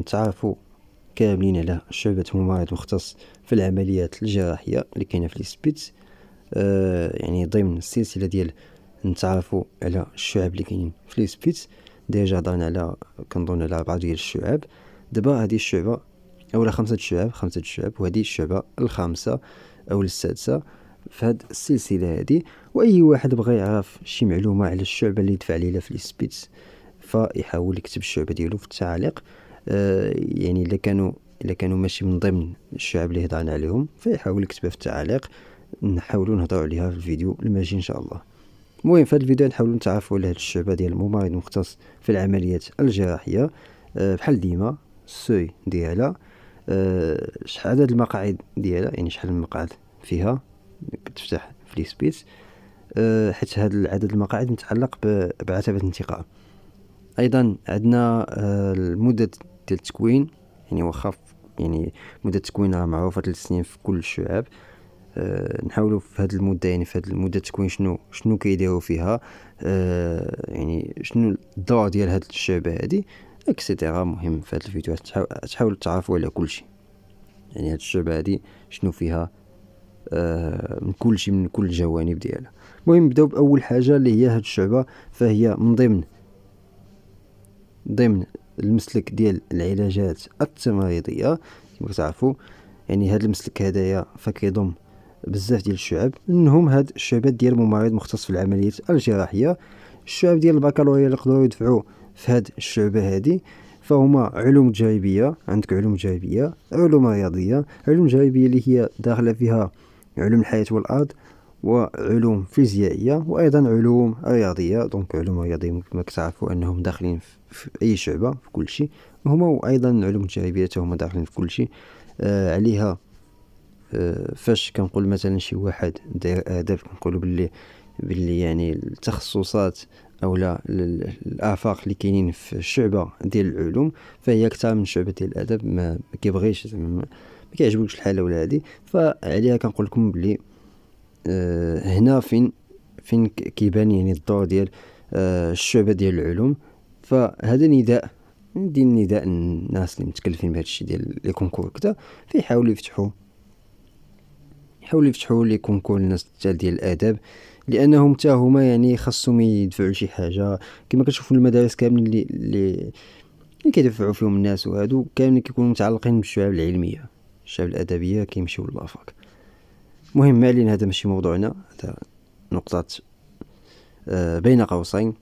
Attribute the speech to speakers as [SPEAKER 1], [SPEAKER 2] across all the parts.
[SPEAKER 1] نتعرفوا كاملين على شعبة ممرض مختص في العمليات الجراحية اللي كاينة في السبيتس آه يعني ضمن السلسلة ديال نتعرفوا على الشعب اللي كاينين في السبيتس ديجا هضرنا على كنظن على ربعة ديال الشعب دابا هذه الشعبة أولا خمسة الشعب خمسة الشعب وهذه الشعبة الخامسة أو السادسة في هاد السلسلة هادي وأي واحد بغى يعرف شي معلومة على الشعبة اللي دفع ليها في السبيتس فيحاول يكتب الشعبة ديالو في التعليق آه، يعني الا كانوا الا كانوا ماشي من ضمن الشعب اللي هضرنا عليهم فيحاول يكتبها في التعاليق نحاولوا نهضروا عليها في الفيديو الماجي ان شاء الله المهم في هذا الفيديو نحاولوا نتعرفوا على هذه الشعبه ديال الممرض المختص في العمليات الجراحيه آه، بحال ديما السوي ديالها آه، شحال عدد المقاعد ديالها يعني شحال المقعد فيها كتفتح في لي سبيس حيت هذا العدد المقاعد متعلق بعتبه الانتقاء ايضا عندنا مده ديال التكوين يعني واخا يعني مده التكوين راه معروفه ثلاث سنين في كل الشعاب أه نحاولوا في هذه المده يعني في هذه المده التكوين شنو شنو كيديروا فيها أه يعني شنو الدور ديال هذه الشعبه هذه اكسيتيرا مهم في هذا الفيديو تحاول تعرفوا على كل شيء يعني هذه الشعبه هذه شنو فيها أه من كل شيء من كل الجوانب ديالها المهم نبداو باول حاجه اللي هي هذه الشعبه فهي من ضمن ضمن المسلك ديال العلاجات التمريضيه كما تعرفوا يعني هذا المسلك هذايا فكيضم بزاف ديال الشعب منهم هاد الشعبات ديال الممرض مختص في العمليات الجراحيه الشعب ديال البكالوريا اللي يقدروا يدفعوا في هاد الشعبه هذه فهما علوم تجاريبيه عندك علوم تجاريبيه علوم رياضيه علوم تجاريبيه اللي هي داخله فيها علوم الحياه والارض وعلوم فيزيائية وأيضا علوم رياضية دونك علوم رياضية كما كتعرفوا أنهم داخلين في أي شعبة في كل شيء هما وأيضا علوم تا هما داخلين في كل شيء آه عليها آه فاش كنقول مثلا شي واحد داير اهداف كنقولوا باللي باللي يعني التخصصات او لا الافاق اللي كاينين في الشعبه ديال العلوم فهي اكثر من شعبه ديال الادب ما كيبغيش زعما ما كيعجبوش الحاله ولا هادي فعليها كنقول لكم بلي آه، هنا فين فين كيبان يعني الدور ديال آه، الشعبه ديال العلوم فهذا نداء ندير نداء الناس اللي متكلفين بهذا الشيء ديال لي كونكور كذا فيحاولوا يفتحوا يحاولوا يفتحوا لي كونكور الناس ديال الاداب لانهم حتى هما يعني خاصهم يدفعوا شي حاجه كما كتشوفوا المدارس كاملين اللي اللي اللي كيدفعوا فيهم الناس وهادو كاملين كيكونوا متعلقين بالشعب العلميه الشعب الادبيه كيمشيو لافاك المهم ما علينا هذا ماشي موضوعنا هذا نقطة آه بين قوسين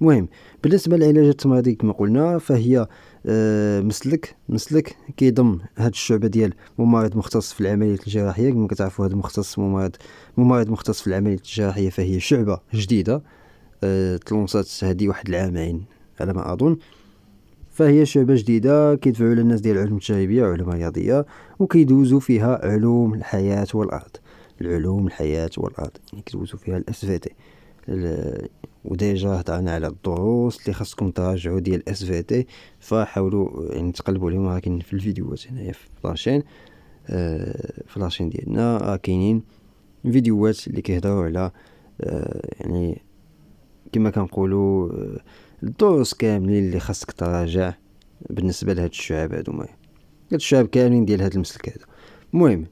[SPEAKER 1] المهم بالنسبة للعلاجات التمريضية كما قلنا فهي آه مسلك مسلك كيضم هاد الشعبة ديال ممرض مختص في العمليات الجراحية كما كتعرفوا هذا مختص ممرض ممرض مختص في العمليات الجراحية فهي شعبة جديدة آه تلونسات هذه واحد العامين على ما أظن فهي شعبة جديدة كيدفعوا لها الناس ديال العلوم التجاربية وعلوم الرياضية وكيدوزوا فيها علوم الحياة والأرض العلوم الحياة والأرض يعني كيدوزوا فيها الاس في تي وديجا هضرنا على الدروس اللي خاصكم تراجعوا ديال الاس في تي فحاولوا يعني تقلبوا عليهم راه كاين في الفيديوهات هنايا في لاشين آه، في لاشين ديالنا راه كاينين فيديوهات اللي كيهضروا على آه، يعني كما كنقولوا الدروس كاملين اللي خاصك تراجع بالنسبه لهاد الشعاب هادو المهم هاد الشعاب كاملين ديال هاد المسلك هذا المهم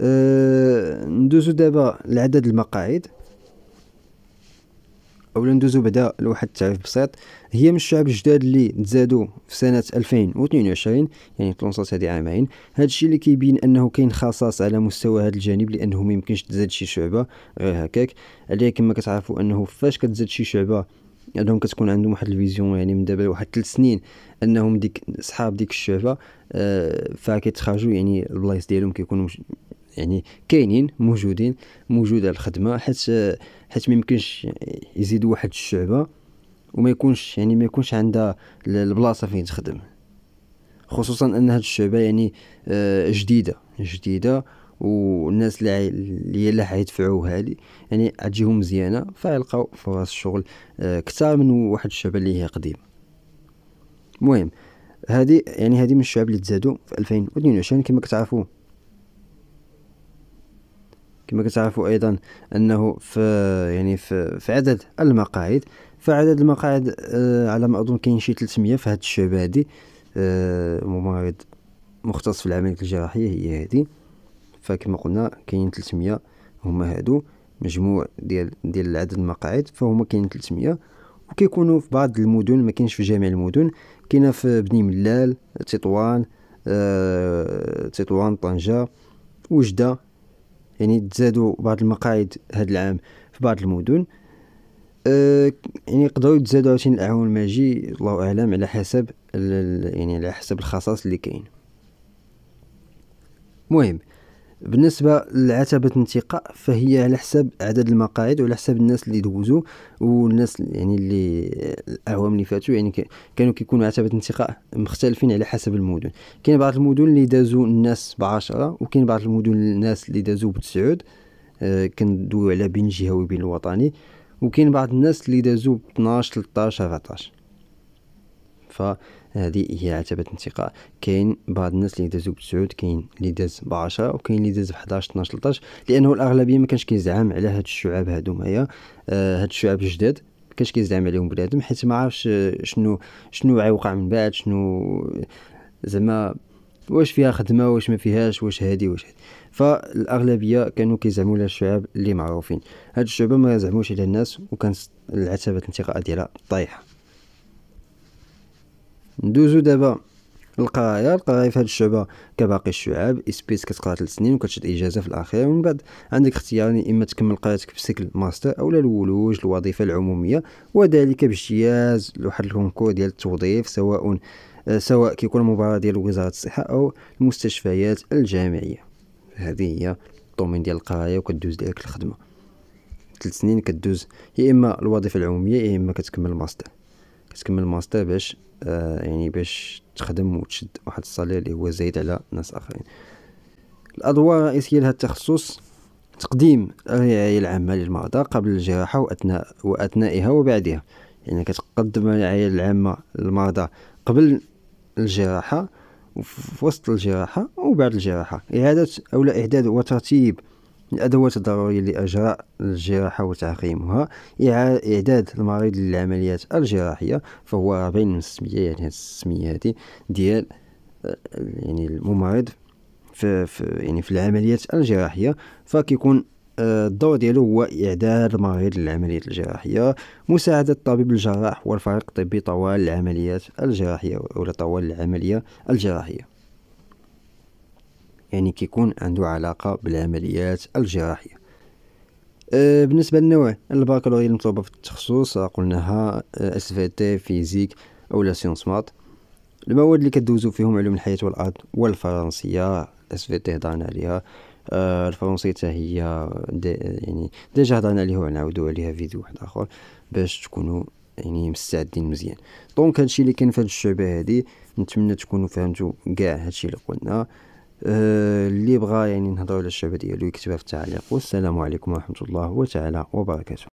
[SPEAKER 1] أه ندوزو دابا لعدد المقاعد اولا ندوزو بعدا لواحد التعريف بسيط هي من الشعب الجداد اللي تزادوا في سنه 2022 يعني تلونصات هذه عامين هذا الشيء اللي كيبين انه كاين خصاص على مستوى هذا الجانب لانه ما يمكنش تزاد شي شعبه غير هكاك عليه كما كتعرفوا انه فاش كتزاد شي شعبه عندهم كتكون عندهم واحد الفيزيون يعني من دابا لواحد ثلاث سنين انهم ديك اصحاب ديك الشعبه آه فكيتخرجوا يعني البلايص ديالهم كيكونوا يعني كاينين موجودين موجوده الخدمه حيت حيت ما يمكنش يزيد واحد الشعبه وما يكونش يعني ما يكونش عندها البلاصه فين تخدم خصوصا ان هاد الشعبه يعني آه، جديده جديده والناس اللي اللي يدفعوها لي يعني تجيهم مزيانه فيلقاو فرص الشغل آه، كثار من واحد الشعبه اللي هي قديمه المهم هذه يعني هذه من الشعب اللي تزادوا في 2022 كما كتعرفوا كما كتعرفوا ايضا انه في يعني في, في عدد المقاعد فعدد المقاعد آه على ما اظن كاين شي 300 في هذا الشعب هادي آه ممرض مختص في العمليات الجراحيه هي هادي فكما قلنا كاين 300 هما هادو مجموع ديال ديال عدد المقاعد فهما كاين 300 وكيكونوا في بعض المدن ما كاينش في جميع المدن كاينه في بني ملال تطوان آه تطوان طنجه وجده يعني تزادوا بعض المقاعد هذا العام في بعض المدن أه يعني يقدروا يتزادوا عاوتاني الاعوام الماجي الله اعلم على حسب يعني على حسب الخصائص اللي كاين مهم بالنسبه لعتبه الانتقاء فهي على حسب عدد المقاعد وعلى حسب الناس اللي دوزوا والناس يعني اللي الاعوام اللي فاتوا يعني كانوا كيكونوا عتبه الانتقاء مختلفين على حسب المدن كاين بعض المدن اللي دازوا الناس ب10 وكاين بعض المدن الناس اللي دازوا ب9 آه كندويو على بين جهوي وبين الوطني وكاين بعض الناس اللي دازوا ب 12 13 14 ف هذه هي عتبة انتقاء كاين بعض الناس اللي دازو 9 كاين اللي داز بعشرة وكاين اللي داز بحداش 12 13 لانه الاغلبيه ما كانش كيزعم على هاد الشعاب هادوما آه هاد الشعاب الجداد كانش كيزعم عليهم بنادم حيت ما عرفش شنو شنو غيوقع من بعد شنو زعما واش فيها خدمه واش ما فيهاش واش هادي واش هادي فالاغلبيه كانوا كيزعموا على الشعاب اللي معروفين هاد الشعبه ما زعموش على الناس وكانت العتبه الانتقاء ديالها طايحه ندوزو دابا القرايه القرايه في هاد الشعبه كباقي الشعاب اسبيس كتقرا سنين وكتشد اجازه في الاخير ومن بعد عندك اختيار يعني اما تكمل قرايتك في سكل ماستر او الولوج الوظيفه العموميه وذلك باجتياز لواحد الكونكور ديال التوظيف سواء سواء كيكون مباراه ديال وزاره الصحه او المستشفيات الجامعيه هذه هي الطومين ديال القرايه وكدوز ديالك الخدمه ثلاث سنين كدوز يا اما الوظيفه العموميه يا اما كتكمل ماستر كتكمل الماستر باش آه يعني باش تخدم وتشد واحد الصالير اللي هو زايد على ناس اخرين الادوار الرئيسيه لهذا التخصص تقديم الرعايه العامه للمرضى قبل الجراحه واثناء واثنائها وبعدها يعني كتقدم الرعايه العامه للمرضى قبل الجراحه وفي وسط الجراحه وبعد الجراحه اعاده او لا اعداد وترتيب الأدوات الضرورية لإجراء الجراحة وتعقيمها إعداد المريض للعمليات الجراحية فهو بين من السمية يعني هاد السمية هادي ديال آه، يعني الممرض في, في يعني في العمليات الجراحية فكيكون آه، الدور ديالو هو إعداد المريض للعمليات الجراحية مساعدة الطبيب الجراح والفريق الطبي طوال العمليات الجراحية ولا طوال العملية الجراحية يعني كيكون عنده علاقة بالعمليات الجراحية أه بالنسبة للنوع البكالوريا المطلوبة في التخصص آه، قلناها اس في تي فيزيك أو سيونس مات المواد اللي كدوزو فيهم علوم الحياة والأرض والفرنسية اس في تي هضرنا عليها أه الفرنسية حتى هي دي يعني ديجا هضرنا عليها ونعاودو عليها فيديو واحد آخر باش تكونوا يعني مستعدين مزيان دونك هادشي اللي كان في هاد الشعبة هادي نتمنى تكونوا فهمتوا كاع هادشي اللي قلنا آه، اللي بغا يعني نهضروا على الشعبه ديالو يكتبها في التعليق والسلام عليكم ورحمه الله وتعالى وبركاته